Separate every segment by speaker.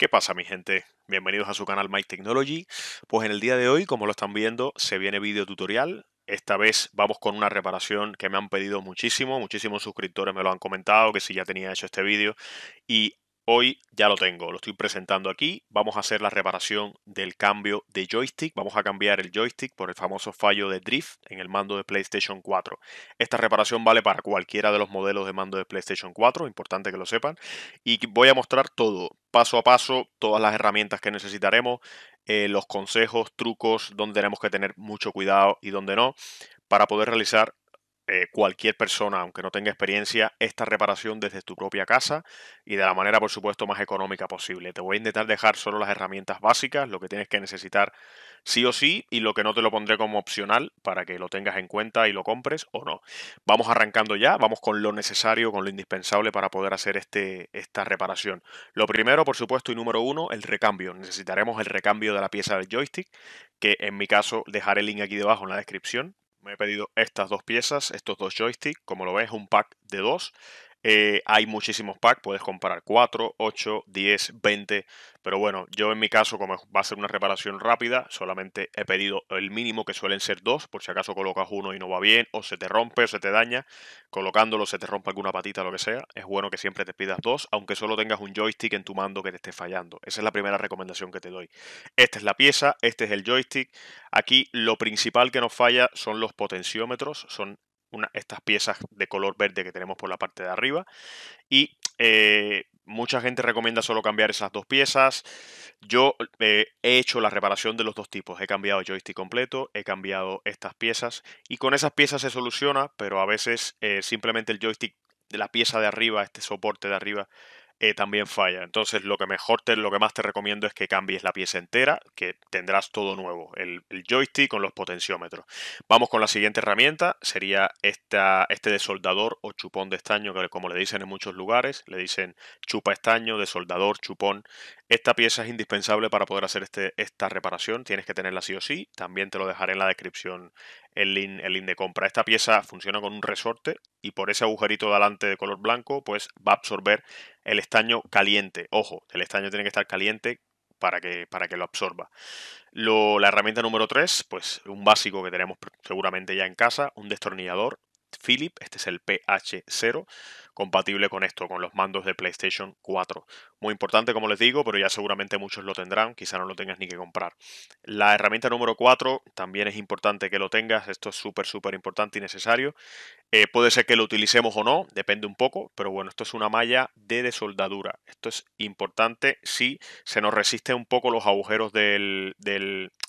Speaker 1: ¿Qué pasa mi gente? Bienvenidos a su canal My Technology. Pues en el día de hoy, como lo están viendo, se viene video tutorial. Esta vez vamos con una reparación que me han pedido muchísimo, muchísimos suscriptores me lo han comentado, que si ya tenía hecho este vídeo. Y Hoy ya lo tengo, lo estoy presentando aquí. Vamos a hacer la reparación del cambio de joystick. Vamos a cambiar el joystick por el famoso fallo de drift en el mando de PlayStation 4. Esta reparación vale para cualquiera de los modelos de mando de PlayStation 4, importante que lo sepan. Y voy a mostrar todo, paso a paso, todas las herramientas que necesitaremos, eh, los consejos, trucos, donde tenemos que tener mucho cuidado y donde no, para poder realizar eh, cualquier persona, aunque no tenga experiencia, esta reparación desde tu propia casa y de la manera, por supuesto, más económica posible. Te voy a intentar dejar solo las herramientas básicas, lo que tienes que necesitar sí o sí y lo que no te lo pondré como opcional para que lo tengas en cuenta y lo compres o no. Vamos arrancando ya, vamos con lo necesario, con lo indispensable para poder hacer este, esta reparación. Lo primero, por supuesto, y número uno, el recambio. Necesitaremos el recambio de la pieza del joystick, que en mi caso dejaré el link aquí debajo en la descripción me he pedido estas dos piezas, estos dos joysticks, como lo ves, un pack de dos. Eh, hay muchísimos packs, puedes comprar 4, 8, 10, 20. Pero bueno, yo en mi caso, como va a ser una reparación rápida, solamente he pedido el mínimo que suelen ser 2, por si acaso colocas uno y no va bien, o se te rompe, o se te daña. Colocándolo se te rompe alguna patita, lo que sea. Es bueno que siempre te pidas dos, aunque solo tengas un joystick en tu mando que te esté fallando. Esa es la primera recomendación que te doy. Esta es la pieza, este es el joystick. Aquí lo principal que nos falla son los potenciómetros, son estas piezas de color verde que tenemos por la parte de arriba. Y eh, mucha gente recomienda solo cambiar esas dos piezas. Yo eh, he hecho la reparación de los dos tipos. He cambiado joystick completo, he cambiado estas piezas y con esas piezas se soluciona, pero a veces eh, simplemente el joystick de la pieza de arriba, este soporte de arriba, eh, también falla. Entonces, lo que mejor te, lo que más te recomiendo es que cambies la pieza entera, que tendrás todo nuevo, el, joystick con los potenciómetros. Vamos con la siguiente herramienta, sería esta, este desoldador o chupón de estaño, que como le dicen en muchos lugares, le dicen chupa estaño, desoldador, chupón. Esta pieza es indispensable para poder hacer este, esta reparación, tienes que tenerla sí o sí, también te lo dejaré en la descripción el link, el link de compra. Esta pieza funciona con un resorte y por ese agujerito de delante de color blanco pues va a absorber el estaño caliente. Ojo, el estaño tiene que estar caliente para que, para que lo absorba. la herramienta número 3, pues un básico que tenemos seguramente ya en casa, un destornillador. Philip, este es el PH0, compatible con esto, con los mandos de PlayStation 4. Muy importante, como les digo, pero ya seguramente muchos lo tendrán, quizá no lo tengas ni que comprar. La herramienta número 4 también es importante que lo tengas, esto es súper, súper importante y necesario, eh, puede ser que lo utilicemos o no, depende un poco, pero bueno, esto es una malla de soldadura. Esto es importante si se nos resisten un poco los agujeros de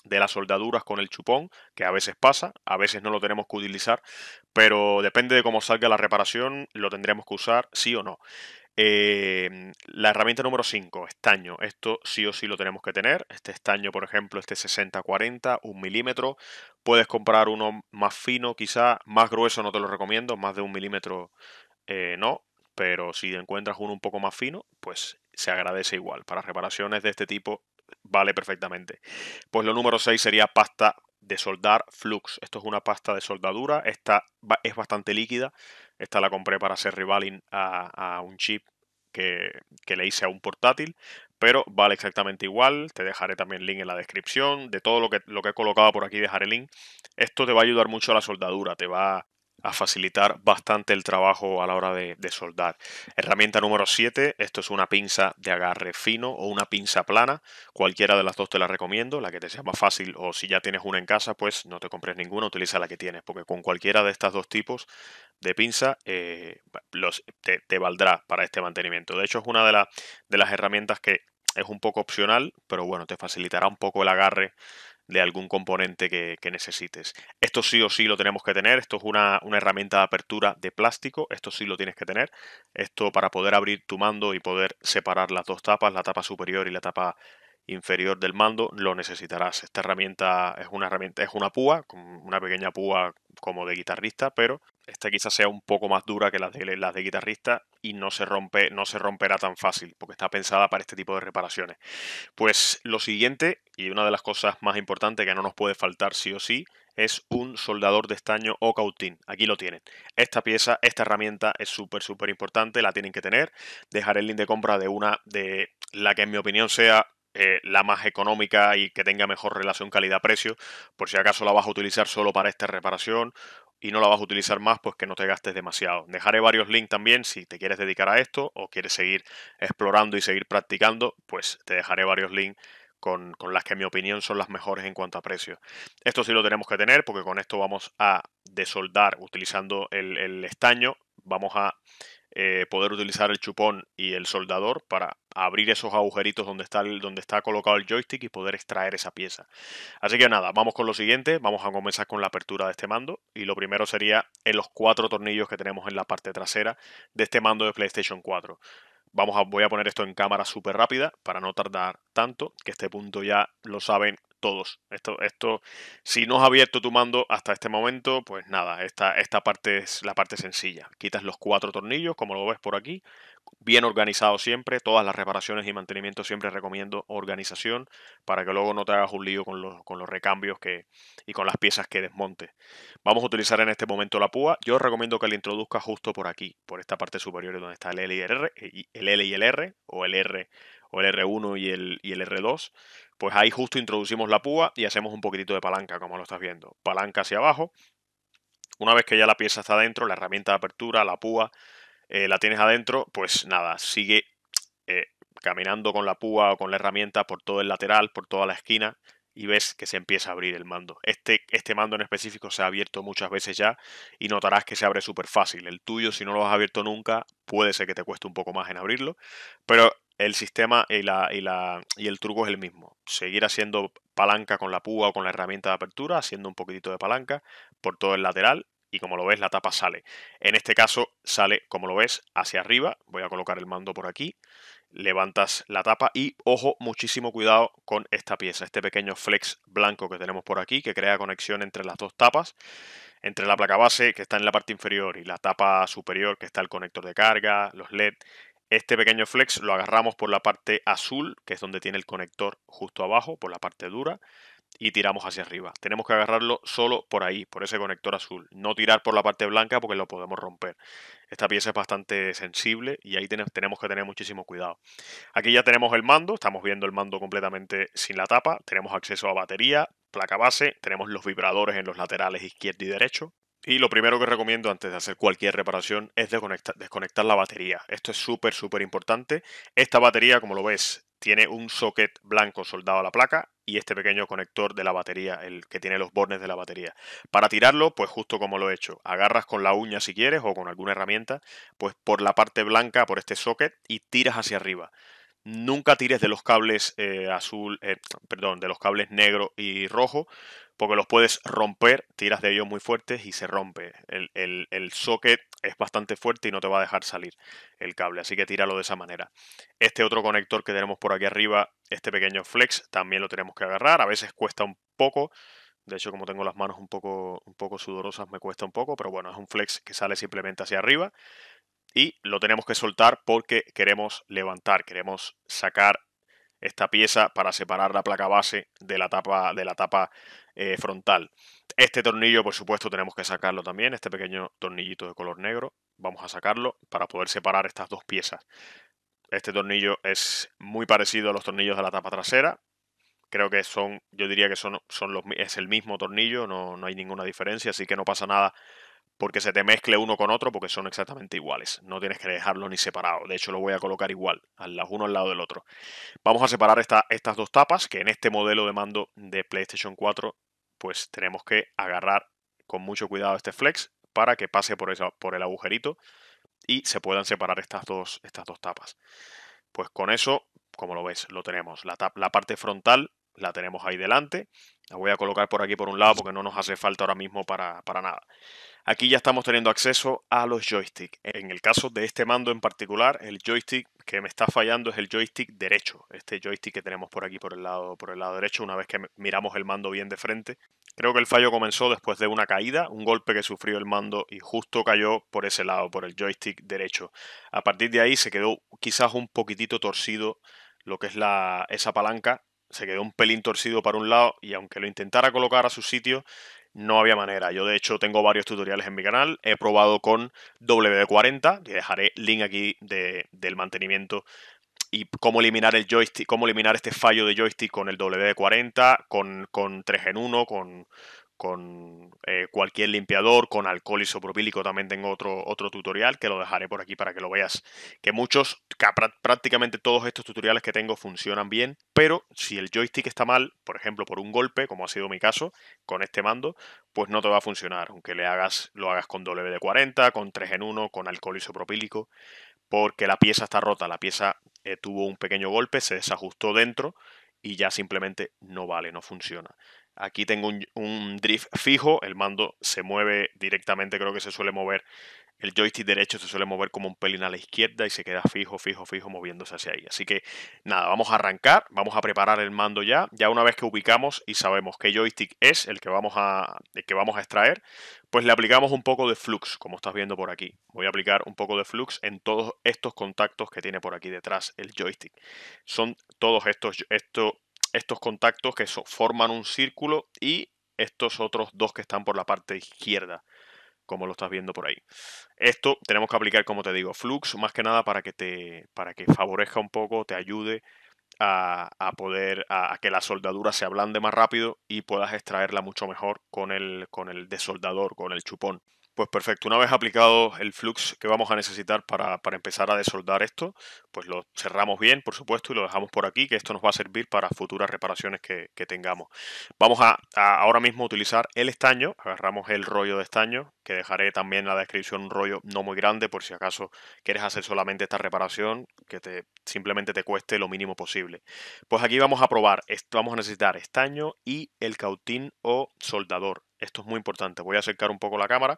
Speaker 1: las soldaduras con el chupón, que a veces pasa, a veces no lo tenemos que utilizar, pero depende de cómo salga la reparación, lo tendremos que usar sí o no. Eh, la herramienta número 5, estaño. Esto sí o sí lo tenemos que tener. Este estaño, por ejemplo, este 60-40, un milímetro. Puedes comprar uno más fino, quizá, más grueso no te lo recomiendo, más de un milímetro eh, no. Pero si encuentras uno un poco más fino, pues se agradece igual. Para reparaciones de este tipo vale perfectamente. Pues lo número 6 sería pasta de soldar flux. Esto es una pasta de soldadura, esta es bastante líquida, esta la compré para hacer rivaling a, un chip que, le hice a un portátil, pero vale exactamente igual. Te dejaré también link en la descripción. De todo lo que, lo que he colocado por aquí dejaré link. Esto te va a ayudar mucho a la soldadura, te va, a facilitar bastante el trabajo a la hora de, soldar. Herramienta número 7, esto es una pinza de agarre fino o una pinza plana, cualquiera de las dos te la recomiendo, la que te sea más fácil o si ya tienes una en casa, pues no te compres ninguna, utiliza la que tienes, porque con cualquiera de estos dos tipos de pinza eh, los, te, valdrá para este mantenimiento. De hecho es una de, de las herramientas que es un poco opcional, pero bueno, te facilitará un poco el agarre de algún componente que, necesites. Esto sí o sí lo tenemos que tener, esto es una, una, herramienta de apertura de plástico, esto sí lo tienes que tener, esto para poder abrir tu mando y poder separar las dos tapas, la tapa superior y la tapa inferior del mando lo necesitarás. Esta herramienta es una herramienta, es una púa, una pequeña púa como de guitarrista, pero esta quizás sea un poco más dura que las de, las de guitarrista y no se, rompe, no se romperá tan fácil porque está pensada para este tipo de reparaciones. Pues lo siguiente, y una de las cosas más importantes que no nos puede faltar sí o sí, es un soldador de estaño o cautín. Aquí lo tienen. Esta pieza, esta herramienta es súper, súper importante, la tienen que tener. Dejaré el link de compra de una de la que en mi opinión sea eh, la más económica y que tenga mejor relación calidad-precio. Por si acaso la vas a utilizar solo para esta reparación y no la vas a utilizar más, pues que no te gastes demasiado. Dejaré varios links también si te quieres dedicar a esto o quieres seguir explorando y seguir practicando, pues te dejaré varios links con, las que en mi opinión son las mejores en cuanto a precio. Esto sí lo tenemos que tener porque con esto vamos a desoldar utilizando el, el estaño, vamos a eh, poder utilizar el chupón y el soldador para abrir esos agujeritos donde está, el, donde está colocado el joystick y poder extraer esa pieza. Así que nada, vamos con lo siguiente, vamos a comenzar con la apertura de este mando y lo primero sería en los cuatro tornillos que tenemos en la parte trasera de este mando de PlayStation 4. Vamos a, voy a poner esto en cámara súper rápida para no tardar tanto, que este punto ya lo saben todos. Esto, esto, si no has abierto tu mando hasta este momento, pues nada, esta, esta parte es la parte sencilla. Quitas los cuatro tornillos, como lo ves por aquí, bien organizado siempre, todas las reparaciones y mantenimiento siempre recomiendo organización para que luego no te hagas un lío con los, recambios que, y con las piezas que desmonte. Vamos a utilizar en este momento la púa, yo recomiendo que la introduzcas justo por aquí, por esta parte superior donde está el L y el R, eh, el L y el R o el R o el R1 y el, y el R2, pues ahí justo introducimos la púa y hacemos un poquitito de palanca, como lo estás viendo. Palanca hacia abajo. Una vez que ya la pieza está adentro, la herramienta de apertura, la púa, eh, la tienes adentro, pues nada, sigue eh, caminando con la púa o con la herramienta por todo el lateral, por toda la esquina, y ves que se empieza a abrir el mando. Este, este mando en específico se ha abierto muchas veces ya y notarás que se abre súper fácil. El tuyo, si no lo has abierto nunca, puede ser que te cueste un poco más en abrirlo, pero el sistema y, el truco es el mismo. Seguir haciendo palanca con la púa o con la herramienta de apertura, haciendo un poquitito de palanca por todo el lateral y como lo ves la tapa sale. En este caso sale, como lo ves, hacia arriba. Voy a colocar el mando por aquí. Levantas la tapa y ojo, muchísimo cuidado con esta pieza, este pequeño flex blanco que tenemos por aquí que crea conexión entre las dos tapas, entre la placa base que está en la parte inferior y la tapa superior que está el conector de carga, los LED este pequeño flex lo agarramos por la parte azul, que es donde tiene el conector justo abajo, por la parte dura, y tiramos hacia arriba. Tenemos que agarrarlo solo por ahí, por ese conector azul. No tirar por la parte blanca porque lo podemos romper. Esta pieza es bastante sensible y ahí tenemos que tener muchísimo cuidado. Aquí ya tenemos el mando, estamos viendo el mando completamente sin la tapa. Tenemos acceso a batería, placa base, tenemos los vibradores en los laterales izquierdo y derecho. Y lo primero que recomiendo antes de hacer cualquier reparación es desconectar, la batería. Esto es súper, súper importante. Esta batería, como lo ves, tiene un socket blanco soldado a la placa y este pequeño conector de la batería, el que tiene los bornes de la batería. Para tirarlo, pues justo como lo he hecho, agarras con la uña si quieres o con alguna herramienta, pues por la parte blanca, por este socket y tiras hacia arriba. Nunca tires de los cables eh, azul, eh, perdón, de los cables negro y rojo, porque los puedes romper, tiras de ellos muy fuertes y se rompe. El, el, socket es bastante fuerte y no te va a dejar salir el cable, así que tíralo de esa manera. Este otro conector que tenemos por aquí arriba, este pequeño flex, también lo tenemos que agarrar, a veces cuesta un poco. De hecho, como tengo las manos un poco, un poco sudorosas, me cuesta un poco, pero bueno, es un flex que sale simplemente hacia arriba y lo tenemos que soltar porque queremos levantar, queremos sacar esta pieza para separar la placa base de la tapa, de la tapa eh, frontal. Este tornillo, por supuesto, tenemos que sacarlo también, este pequeño tornillito de color negro. Vamos a sacarlo para poder separar estas dos piezas. Este tornillo es muy parecido a los tornillos de la tapa trasera. Creo que son, yo diría que son, son los, es el mismo tornillo, no, no hay ninguna diferencia, así que no pasa nada porque se te mezcle uno con otro porque son exactamente iguales. No tienes que dejarlo ni separado. De hecho, lo voy a colocar igual, uno al lado del otro. Vamos a separar estas dos tapas que en este modelo de mando de PlayStation 4 pues tenemos que agarrar con mucho cuidado este flex para que pase por, esa, por el agujerito y se puedan separar estas dos, estas dos tapas. Pues con eso, como lo ves, lo tenemos. La, la parte frontal la tenemos ahí delante. La voy a colocar por aquí por un lado porque no nos hace falta ahora mismo para, para nada. Aquí ya estamos teniendo acceso a los joysticks. En el caso de este mando en particular, el joystick que me está fallando es el joystick derecho. Este joystick que tenemos por aquí por el lado, por el lado derecho, una vez que miramos el mando bien de frente. Creo que el fallo comenzó después de una caída, un golpe que sufrió el mando y justo cayó por ese lado, por el joystick derecho. A partir de ahí se quedó quizás un poquitito torcido lo que es la, esa palanca se quedó un pelín torcido para un lado y aunque lo intentara colocar a su sitio, no había manera. Yo de hecho tengo varios tutoriales en mi canal, he probado con WD40, y dejaré link aquí del mantenimiento y cómo eliminar el joystick, cómo eliminar este fallo de joystick con el WD40, con, con 3 en 1, con, con eh, cualquier limpiador, con alcohol isopropílico también tengo otro, otro tutorial que lo dejaré por aquí para que lo veas. Que muchos, prácticamente todos estos tutoriales que tengo funcionan bien, pero si el joystick está mal, por ejemplo por un golpe, como ha sido mi caso con este mando, pues no te va a funcionar, aunque le hagas, lo hagas con WD-40, con 3 en 1, con alcohol isopropílico, porque la pieza está rota, la pieza eh, tuvo un pequeño golpe, se desajustó dentro y ya simplemente no vale, no funciona. Aquí tengo un, drift fijo, el mando se mueve directamente, creo que se suele mover, el joystick derecho se suele mover como un pelín a la izquierda y se queda fijo, fijo, fijo moviéndose hacia ahí. Así que nada, vamos a arrancar, vamos a preparar el mando ya, ya una vez que ubicamos y sabemos qué joystick es el que vamos a, que vamos a extraer, pues le aplicamos un poco de flux, como estás viendo por aquí. Voy a aplicar un poco de flux en todos estos contactos que tiene por aquí detrás el joystick. Son todos estos, esto, estos contactos que forman un círculo y estos otros dos que están por la parte izquierda, como lo estás viendo por ahí. Esto tenemos que aplicar, como te digo, flux, más que nada para que te para que favorezca un poco, te ayude a, a poder, a, que la soldadura se ablande más rápido y puedas extraerla mucho mejor con el, con el desoldador, con el chupón. Pues perfecto, una vez aplicado el flux que vamos a necesitar para, empezar a desoldar esto, pues lo cerramos bien, por supuesto, y lo dejamos por aquí, que esto nos va a servir para futuras reparaciones que, tengamos. Vamos a, ahora mismo utilizar el estaño, agarramos el rollo de estaño, que dejaré también en la descripción un rollo no muy grande, por si acaso quieres hacer solamente esta reparación, que te, simplemente te cueste lo mínimo posible. Pues aquí vamos a probar, vamos a necesitar estaño y el cautín o soldador. Esto es muy importante. Voy a acercar un poco la cámara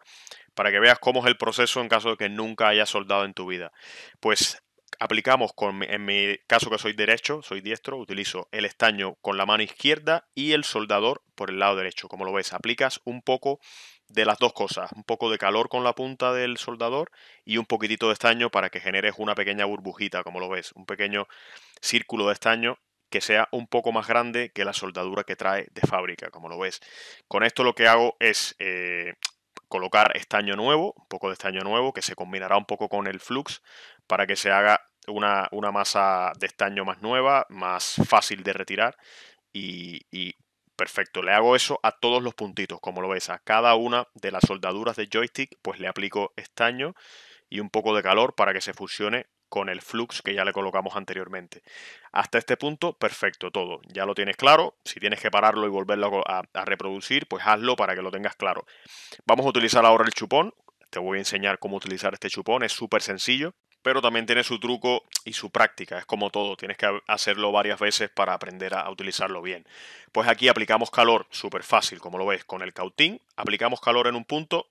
Speaker 1: para que veas cómo es el proceso en caso de que nunca hayas soldado en tu vida. Pues aplicamos, en mi caso que soy derecho, soy diestro, utilizo el estaño con la mano izquierda y el soldador por el lado derecho. Como lo ves, aplicas un poco de las dos cosas, un poco de calor con la punta del soldador y un poquitito de estaño para que generes una pequeña burbujita, como lo ves, un pequeño círculo de estaño que sea un poco más grande que la soldadura que trae de fábrica, como lo ves. Con esto lo que hago es eh, colocar estaño nuevo, un poco de estaño nuevo, que se combinará un poco con el flux, para que se haga una, masa de estaño más nueva, más fácil de retirar y, y perfecto, le hago eso a todos los puntitos, como lo ves, a cada una de las soldaduras de joystick, pues le aplico estaño y un poco de calor para que se fusione con el flux que ya le colocamos anteriormente. Hasta este punto, perfecto todo. Ya lo tienes claro. Si tienes que pararlo y volverlo a, reproducir, pues hazlo para que lo tengas claro. Vamos a utilizar ahora el chupón. Te voy a enseñar cómo utilizar este chupón. Es súper sencillo pero también tiene su truco y su práctica. Es como todo, tienes que hacerlo varias veces para aprender a utilizarlo bien. Pues aquí aplicamos calor, súper fácil, como lo ves, con el cautín. Aplicamos calor en un punto,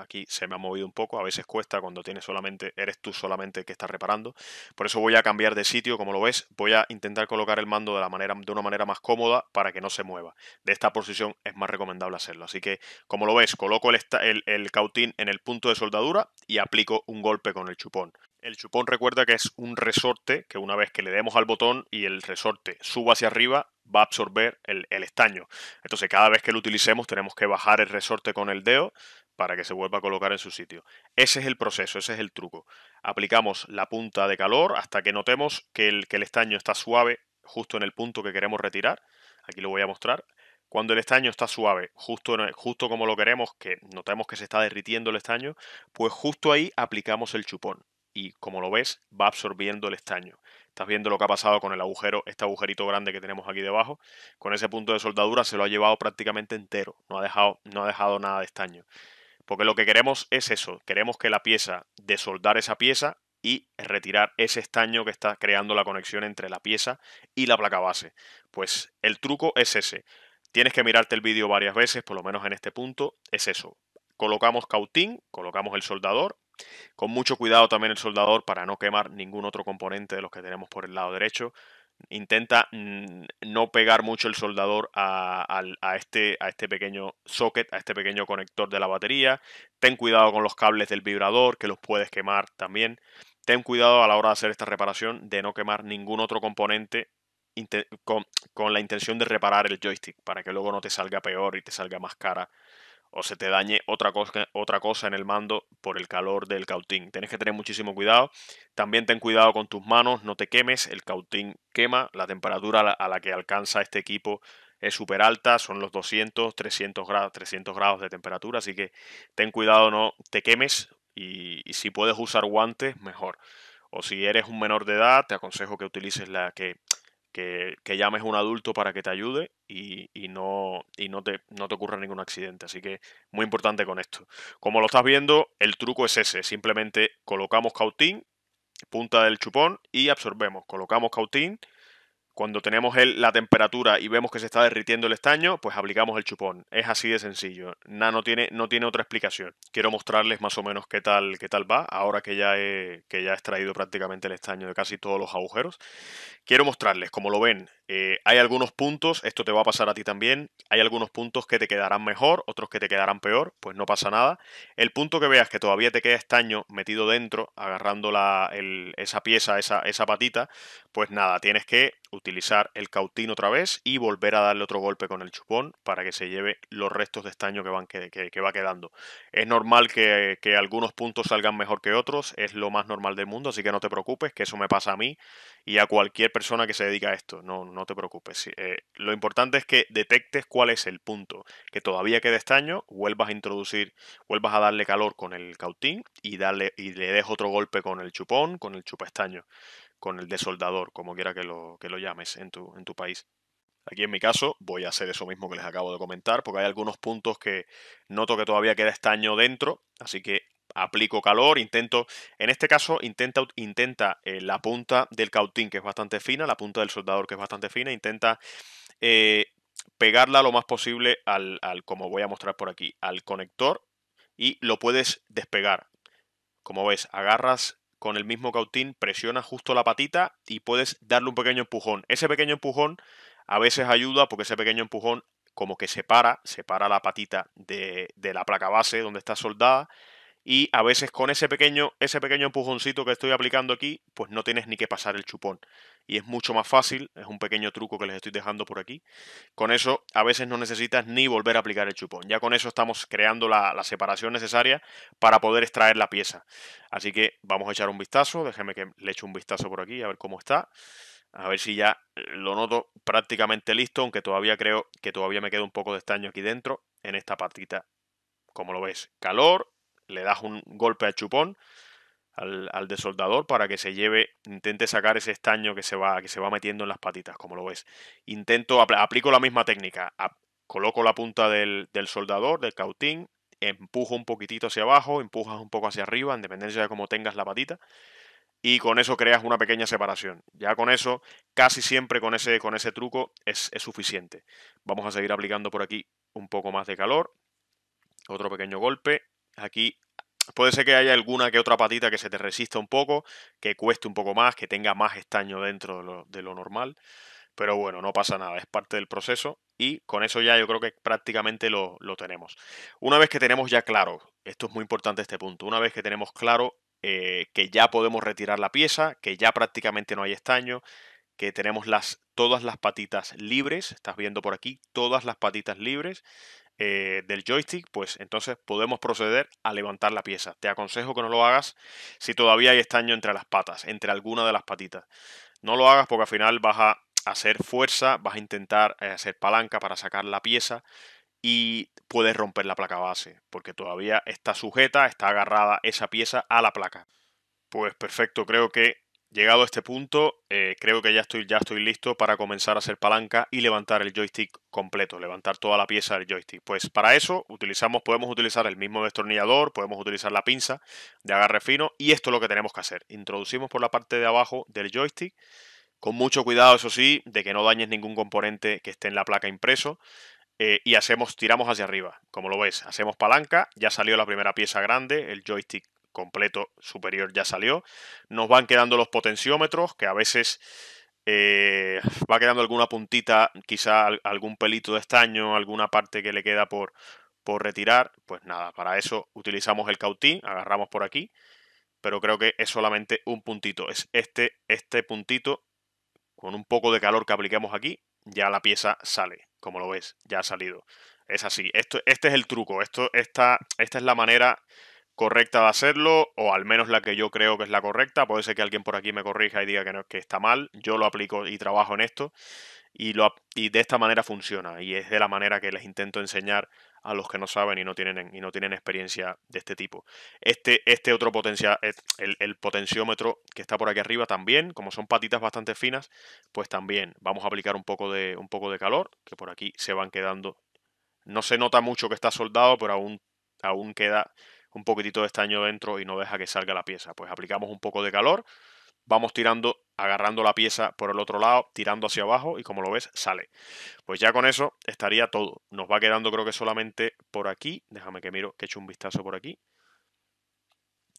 Speaker 1: Aquí se me ha movido un poco, a veces cuesta cuando tienes solamente, eres tú solamente que estás reparando. Por eso voy a cambiar de sitio, como lo ves, voy a intentar colocar el mando de, la manera, de una manera más cómoda para que no se mueva. De esta posición es más recomendable hacerlo. Así que, como lo ves, coloco el, cautín en el punto de soldadura y aplico un golpe con el chupón. El chupón recuerda que es un resorte que una vez que le demos al botón y el resorte suba hacia arriba, va a absorber el, el, estaño. Entonces cada vez que lo utilicemos tenemos que bajar el resorte con el dedo, para que se vuelva a colocar en su sitio. Ese es el proceso, ese es el truco. Aplicamos la punta de calor hasta que notemos que el, que el estaño está suave justo en el punto que queremos retirar. Aquí lo voy a mostrar. Cuando el estaño está suave, justo, justo como lo queremos, que notemos que se está derritiendo el estaño, pues justo ahí aplicamos el chupón. Y como lo ves, va absorbiendo el estaño. Estás viendo lo que ha pasado con el agujero, este agujerito grande que tenemos aquí debajo. Con ese punto de soldadura se lo ha llevado prácticamente entero. No ha dejado, no ha dejado nada de estaño. Porque lo que queremos es eso, queremos que la pieza, desoldar esa pieza y retirar ese estaño que está creando la conexión entre la pieza y la placa base. Pues el truco es ese. Tienes que mirarte el vídeo varias veces, por lo menos en este punto, es eso. Colocamos cautín, colocamos el soldador, con mucho cuidado también el soldador para no quemar ningún otro componente de los que tenemos por el lado derecho, intenta mm, no pegar mucho el soldador este, a, este, pequeño socket, a este pequeño conector de la batería. Ten cuidado con los cables del vibrador, que los puedes quemar también. Ten cuidado a la hora de hacer esta reparación de no quemar ningún otro componente con, con la intención de reparar el joystick para que luego no te salga peor y te salga más cara o se te dañe otra cosa, otra cosa en el mando por el calor del cautín. Tienes que tener muchísimo cuidado. También ten cuidado con tus manos, no te quemes, el cautín quema, la temperatura a la que alcanza este equipo es súper alta, son los 200, 300 grados, 300 grados de temperatura, así que ten cuidado, no te quemes y, y si puedes usar guantes, mejor. O si eres un menor de edad, te aconsejo que utilices la que que, llames a un adulto para que te ayude y, no, y no, te, no te ocurra ningún accidente. Así que muy importante con esto. Como lo estás viendo, el truco es ese. Simplemente colocamos cautín, punta del chupón y absorbemos. Colocamos cautín, cuando tenemos la temperatura y vemos que se está derritiendo el estaño, pues aplicamos el chupón. Es así de sencillo. Nada, no tiene, no tiene otra explicación. Quiero mostrarles más o menos qué tal, qué tal va, ahora que ya, que ya he extraído prácticamente el estaño de casi todos los agujeros. Quiero mostrarles, como lo ven, eh, hay algunos puntos, esto te va a pasar a ti también, hay algunos puntos que te quedarán mejor, otros que te quedarán peor, pues no pasa nada. El punto que veas que todavía te queda estaño metido dentro, agarrando esa pieza, esa, patita, pues nada, tienes que utilizar el cautín otra vez y volver a darle otro golpe con el chupón para que se lleve los restos de estaño que, van, va quedando. Es normal que, que algunos puntos salgan mejor que otros, es lo más normal del mundo, así que no te preocupes, que eso me pasa a mí y a cualquier persona que se dedica a esto. No, no te preocupes. Eh, lo importante es que detectes cuál es el punto que todavía queda estaño, vuelvas a introducir, vuelvas a darle calor con el cautín y, y le des otro golpe con el chupón, con el chupestaño, con el desoldador, como quiera que lo, que lo llames en tu, en tu país. Aquí en mi caso voy a hacer eso mismo que les acabo de comentar, porque hay algunos puntos que noto que todavía queda estaño dentro, así que aplico calor, intento, en este caso intenta, intenta eh, la punta del cautín que es bastante fina, la punta del soldador que es bastante fina, intenta eh, pegarla lo más posible al, como voy a mostrar por aquí, al conector y lo puedes despegar. Como ves, agarras con el mismo cautín, presionas justo la patita y puedes darle un pequeño empujón. Ese pequeño empujón a veces ayuda porque ese pequeño empujón como que separa, separa la patita de, de la placa base donde está soldada y a veces con ese pequeño, ese pequeño empujoncito que estoy aplicando aquí, pues no tienes ni que pasar el chupón. Y es mucho más fácil, es un pequeño truco que les estoy dejando por aquí. Con eso a veces no necesitas ni volver a aplicar el chupón. Ya con eso estamos creando la, la separación necesaria para poder extraer la pieza. Así que vamos a echar un vistazo, déjeme que le eche un vistazo por aquí a ver cómo está. A ver si ya lo noto prácticamente listo, aunque todavía creo que todavía me queda un poco de estaño aquí dentro, en esta patita Como lo ves, calor, le das un golpe a Chupón, al, desoldador, para que se lleve, intente sacar ese estaño que se va, que se va metiendo en las patitas, como lo ves. Intento, aplico la misma técnica, coloco la punta del, del soldador, del cautín, empujo un poquitito hacia abajo, empujas un poco hacia arriba, en dependencia de cómo tengas la patita y con eso creas una pequeña separación. Ya con eso, casi siempre con ese, con ese truco es, es, suficiente. Vamos a seguir aplicando por aquí un poco más de calor. Otro pequeño golpe. Aquí puede ser que haya alguna que otra patita que se te resista un poco, que cueste un poco más, que tenga más estaño dentro de lo, normal. Pero bueno, no pasa nada, es parte del proceso y con eso ya yo creo que prácticamente lo, tenemos. Una vez que tenemos ya claro, esto es muy importante este punto, una vez que tenemos claro eh, que ya podemos retirar la pieza, que ya prácticamente no hay estaño, que tenemos las, todas las patitas libres, estás viendo por aquí, todas las patitas libres, eh, del joystick, pues entonces podemos proceder a levantar la pieza. Te aconsejo que no lo hagas si todavía hay estaño entre las patas, entre alguna de las patitas. No lo hagas porque al final vas a hacer fuerza, vas a intentar eh, hacer palanca para sacar la pieza y puedes romper la placa base, porque todavía está sujeta, está agarrada esa pieza a la placa. Pues perfecto, creo que llegado a este punto, eh, creo que ya estoy, ya estoy listo para comenzar a hacer palanca y levantar el joystick completo, levantar toda la pieza del joystick. Pues para eso utilizamos, podemos utilizar el mismo destornillador, podemos utilizar la pinza de agarre fino y esto es lo que tenemos que hacer. Introducimos por la parte de abajo del joystick, con mucho cuidado, eso sí, de que no dañes ningún componente que esté en la placa impreso. Eh, y hacemos, tiramos hacia arriba, como lo ves, hacemos palanca, ya salió la primera pieza grande, el joystick completo superior ya salió. Nos van quedando los potenciómetros, que a veces eh, va quedando alguna puntita, quizá algún pelito de estaño, alguna parte que le queda por, por retirar. Pues nada, para eso utilizamos el cautín, agarramos por aquí, pero creo que es solamente un puntito. Es este, este puntito, con un poco de calor que apliquemos aquí, ya la pieza sale, como lo ves, ya ha salido. Es así, esto, este es el truco, esto, esta, esta es la manera correcta de hacerlo, o al menos la que yo creo que es la correcta. Puede ser que alguien por aquí me corrija y diga que, no, que está mal. Yo lo aplico y trabajo en esto. Y, lo, y de esta manera funciona. Y es de la manera que les intento enseñar a los que no saben y no tienen, y no tienen experiencia de este tipo. Este, este otro potencia, eh, el, potenciómetro que está por aquí arriba también, como son patitas bastante finas, pues también vamos a aplicar un poco de, un poco de calor, que por aquí se van quedando. No se nota mucho que está soldado, pero aún, aún queda un poquitito de estaño dentro y no deja que salga la pieza. Pues aplicamos un poco de calor, vamos tirando, agarrando la pieza por el otro lado, tirando hacia abajo y como lo ves, sale. Pues ya con eso estaría todo. Nos va quedando creo que solamente por aquí, déjame que miro, que echo un vistazo por aquí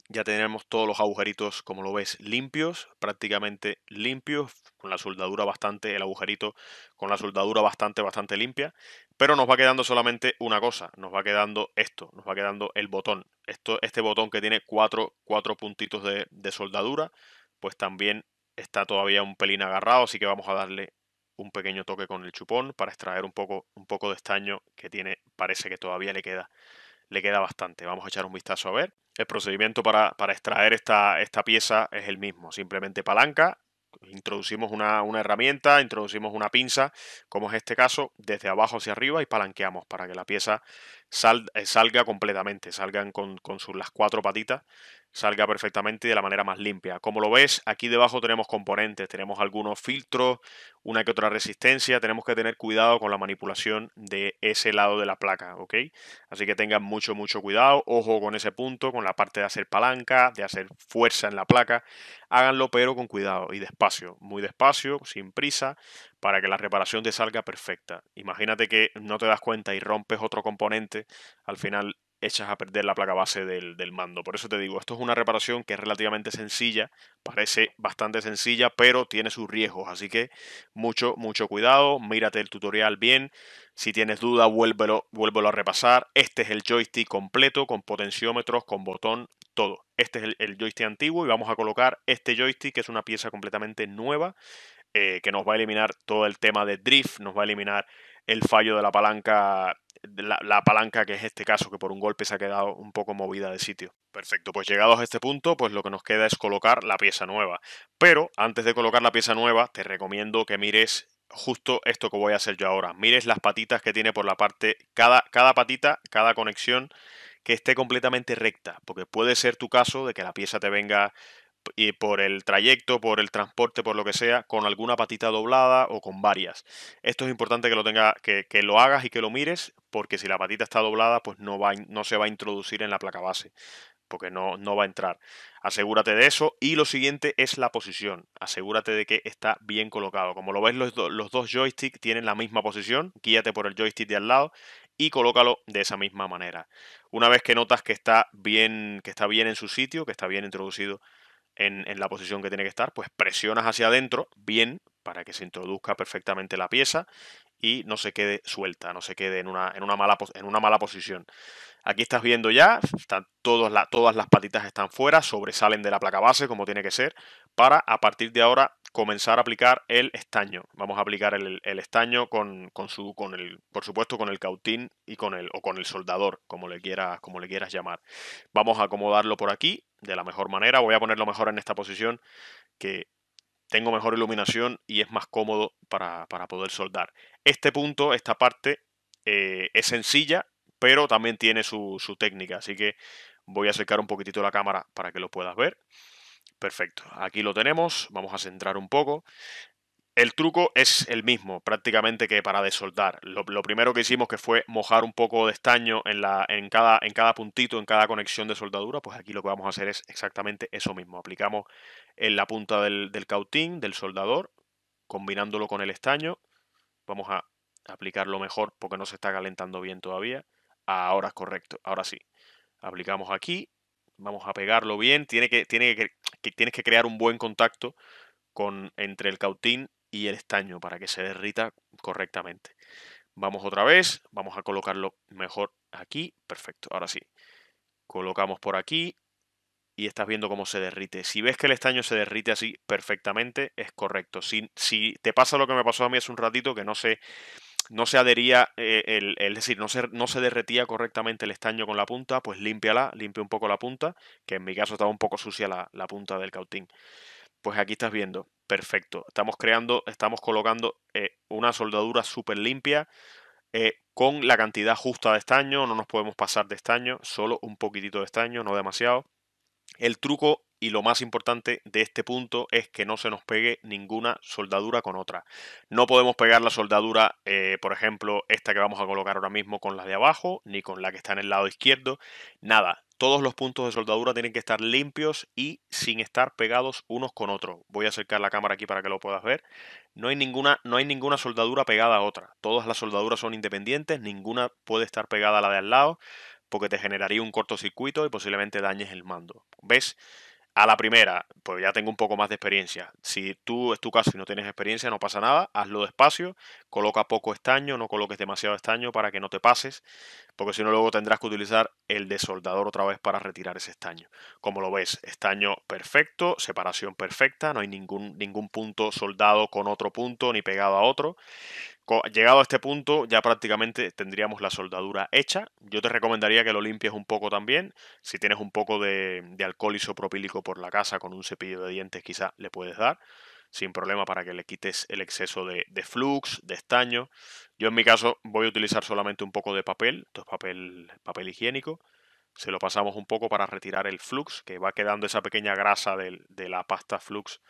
Speaker 1: ya tenemos todos los agujeritos, como lo ves, limpios, prácticamente limpios, con la soldadura bastante, el agujerito con la soldadura bastante, bastante limpia. Pero nos va quedando solamente una cosa, nos va quedando esto, nos va quedando el botón. Esto, este botón que tiene cuatro, puntitos de, soldadura, pues también está todavía un pelín agarrado, así que vamos a darle un pequeño toque con el chupón para extraer un poco, un poco de estaño que tiene, parece que todavía le queda le queda bastante. Vamos a echar un vistazo a ver. El procedimiento para, para extraer esta, esta, pieza es el mismo. Simplemente palanca, introducimos una, herramienta, introducimos una pinza, como es este caso, desde abajo hacia arriba y palanqueamos para que la pieza eh, salga completamente, salgan con, con sus, las cuatro patitas salga perfectamente de la manera más limpia. Como lo ves, aquí debajo tenemos componentes, tenemos algunos filtros, una que otra resistencia, tenemos que tener cuidado con la manipulación de ese lado de la placa, ¿ok? Así que tengan mucho, mucho cuidado, ojo con ese punto, con la parte de hacer palanca, de hacer fuerza en la placa, háganlo pero con cuidado y despacio, muy despacio, sin prisa, para que la reparación te salga perfecta. Imagínate que no te das cuenta y rompes otro componente, al final echas a perder la placa base del, mando. Por eso te digo, esto es una reparación que es relativamente sencilla, parece bastante sencilla, pero tiene sus riesgos. Así que mucho, mucho cuidado, mírate el tutorial bien. Si tienes duda, vuélvelo, a repasar. Este es el joystick completo, con potenciómetros, con botón, todo. Este es el, joystick antiguo y vamos a colocar este joystick, que es una pieza completamente nueva, eh, que nos va a eliminar todo el tema de drift, nos va a eliminar el fallo de la palanca, la, palanca que es este caso, que por un golpe se ha quedado un poco movida de sitio. Perfecto, pues llegados a este punto, pues lo que nos queda es colocar la pieza nueva. Pero antes de colocar la pieza nueva, te recomiendo que mires justo esto que voy a hacer yo ahora. Mires las patitas que tiene por la parte, cada, cada patita, cada conexión que esté completamente recta, porque puede ser tu caso de que la pieza te venga y por el trayecto, por el transporte, por lo que sea, con alguna patita doblada o con varias. Esto es importante que lo tenga, que, lo hagas y que lo mires, porque si la patita está doblada, pues no, va, no se va a introducir en la placa base, porque no, no va a entrar. Asegúrate de eso. Y lo siguiente es la posición. Asegúrate de que está bien colocado. Como lo ves, los, los dos joysticks tienen la misma posición. Guíate por el joystick de al lado y colócalo de esa misma manera. Una vez que notas que está bien, que está bien en su sitio, que está bien introducido, en, la posición que tiene que estar, pues presionas hacia adentro bien para que se introduzca perfectamente la pieza y no se quede suelta, no se quede en una, mala, en una mala posición. Aquí estás viendo ya, están todas las patitas están fuera, sobresalen de la placa base como tiene que ser, para a partir de ahora comenzar a aplicar el estaño. Vamos a aplicar el, estaño con, su, con el, por supuesto, con el cautín y con el, o con el soldador, como le quieras, como le quieras llamar. Vamos a acomodarlo por aquí de la mejor manera. Voy a ponerlo mejor en esta posición que tengo mejor iluminación y es más cómodo para, poder soldar. Este punto, esta parte, eh, es sencilla, pero también tiene su, su técnica. Así que voy a acercar un poquitito la cámara para que lo puedas ver. Perfecto, aquí lo tenemos, vamos a centrar un poco. El truco es el mismo prácticamente que para desoldar. Lo, primero que hicimos que fue mojar un poco de estaño en, la, en, cada, en cada puntito, en cada conexión de soldadura, pues aquí lo que vamos a hacer es exactamente eso mismo. Aplicamos en la punta del, del cautín, del soldador, combinándolo con el estaño. Vamos a aplicarlo mejor porque no se está calentando bien todavía. Ahora es correcto, ahora sí. Aplicamos aquí vamos a pegarlo bien, tiene que, tienes que crear un buen contacto con, entre el cautín y el estaño para que se derrita correctamente. Vamos otra vez, vamos a colocarlo mejor aquí, perfecto, ahora sí. Colocamos por aquí y estás viendo cómo se derrite. Si ves que el estaño se derrite así perfectamente, es correcto. Si, si te pasa lo que me pasó a mí hace un ratito, que no sé no se adhería, eh, el, es decir, no se, no se derretía correctamente el estaño con la punta, pues límpiala, limpia un poco la punta, que en mi caso estaba un poco sucia la, punta del cautín. Pues aquí estás viendo, perfecto. Estamos creando, estamos colocando eh, una soldadura súper limpia, eh, con la cantidad justa de estaño, no nos podemos pasar de estaño, solo un poquitito de estaño, no demasiado. El truco y lo más importante de este punto es que no se nos pegue ninguna soldadura con otra. No podemos pegar la soldadura, eh, por ejemplo, esta que vamos a colocar ahora mismo con la de abajo, ni con la que está en el lado izquierdo, nada. Todos los puntos de soldadura tienen que estar limpios y sin estar pegados unos con otros. Voy a acercar la cámara aquí para que lo puedas ver. No hay ninguna, no hay ninguna soldadura pegada a otra. Todas las soldaduras son independientes, ninguna puede estar pegada a la de al lado porque te generaría un cortocircuito y posiblemente dañes el mando. ¿Ves? A la primera, pues ya tengo un poco más de experiencia. Si tú es tu caso y no tienes experiencia, no pasa nada, hazlo despacio, coloca poco estaño, no coloques demasiado estaño para que no te pases, porque si no luego tendrás que utilizar el desoldador otra vez para retirar ese estaño. Como lo ves, estaño perfecto, separación perfecta, no hay ningún, ningún punto soldado con otro punto ni pegado a otro. Llegado a este punto, ya prácticamente tendríamos la soldadura hecha. Yo te recomendaría que lo limpies un poco también. Si tienes un poco de, de alcohol isopropílico por la casa con un cepillo de dientes, quizá le puedes dar sin problema para que le quites el exceso de, flux, de estaño. Yo en mi caso voy a utilizar solamente un poco de papel, esto papel, papel higiénico. Se lo pasamos un poco para retirar el flux, que va quedando esa pequeña grasa de la pasta flux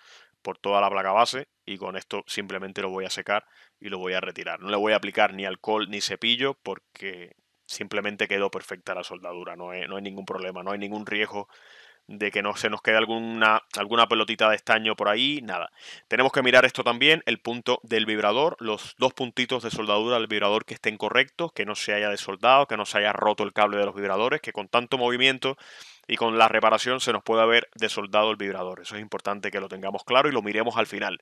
Speaker 1: por toda la placa base y con esto simplemente lo voy a secar y lo voy a retirar. No le voy a aplicar ni alcohol ni cepillo porque simplemente quedó perfecta la soldadura, no, hay, no hay ningún problema, no hay ningún riesgo de que no se nos quede alguna, alguna pelotita de estaño por ahí, nada. Tenemos que mirar esto también, el punto del vibrador, los dos puntitos de soldadura del vibrador que estén correctos, que no se haya desoldado, que no se haya roto el cable de los vibradores, que con tanto movimiento y con la reparación se nos puede haber desoldado el vibrador. Eso es importante que lo tengamos claro y lo miremos al final.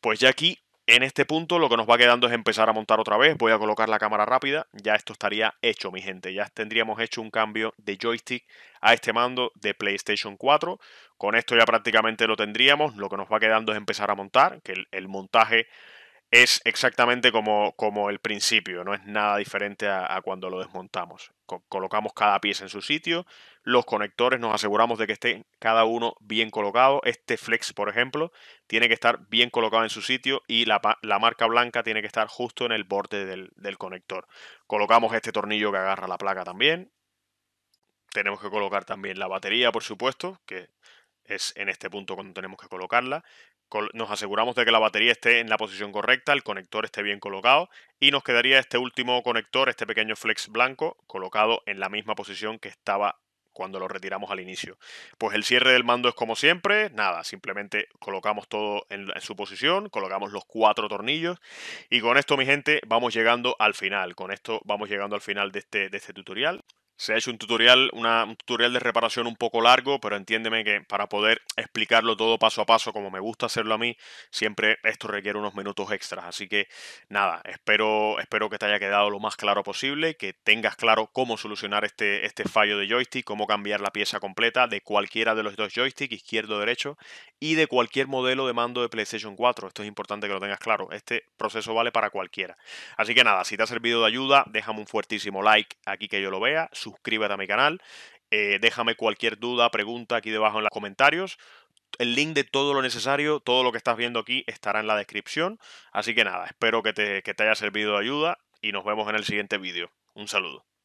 Speaker 1: Pues ya aquí en este punto lo que nos va quedando es empezar a montar otra vez. Voy a colocar la cámara rápida. Ya esto estaría hecho, mi gente. Ya tendríamos hecho un cambio de joystick a este mando de PlayStation 4. Con esto ya prácticamente lo tendríamos. Lo que nos va quedando es empezar a montar, que el, el montaje es exactamente como, el principio, no es nada diferente a, cuando lo desmontamos. colocamos cada pieza en su sitio, los conectores nos aseguramos de que esté cada uno bien colocado. Este flex, por ejemplo, tiene que estar bien colocado en su sitio y la, marca blanca tiene que estar justo en el borde del, del conector. Colocamos este tornillo que agarra la placa también. Tenemos que colocar también la batería, por supuesto, que es en este punto cuando tenemos que colocarla nos aseguramos de que la batería esté en la posición correcta, el conector esté bien colocado y nos quedaría este último conector, este pequeño flex blanco, colocado en la misma posición que estaba cuando lo retiramos al inicio. Pues el cierre del mando es como siempre, nada, simplemente colocamos todo en, su posición, colocamos los cuatro tornillos y con esto mi gente vamos llegando al final, con esto vamos llegando al final de este, de este tutorial se ha hecho un tutorial, un tutorial de reparación un poco largo, pero entiéndeme que para poder explicarlo todo paso a paso, como me gusta hacerlo a mí, siempre esto requiere unos minutos extras. Así que nada, espero, espero que te haya quedado lo más claro posible, que tengas claro cómo solucionar este, este fallo de joystick, cómo cambiar la pieza completa de cualquiera de los dos joysticks, izquierdo o derecho, y de cualquier modelo de mando de PlayStation 4. Esto es importante que lo tengas claro. Este proceso vale para cualquiera. Así que nada, si te ha servido de ayuda, déjame un fuertísimo like aquí que yo lo vea suscríbete a mi canal, eh, déjame cualquier duda, pregunta aquí debajo en los comentarios. El link de todo lo necesario, todo lo que estás viendo aquí estará en la descripción. Así que nada, espero que te haya servido de ayuda y nos vemos en el siguiente vídeo. Un saludo.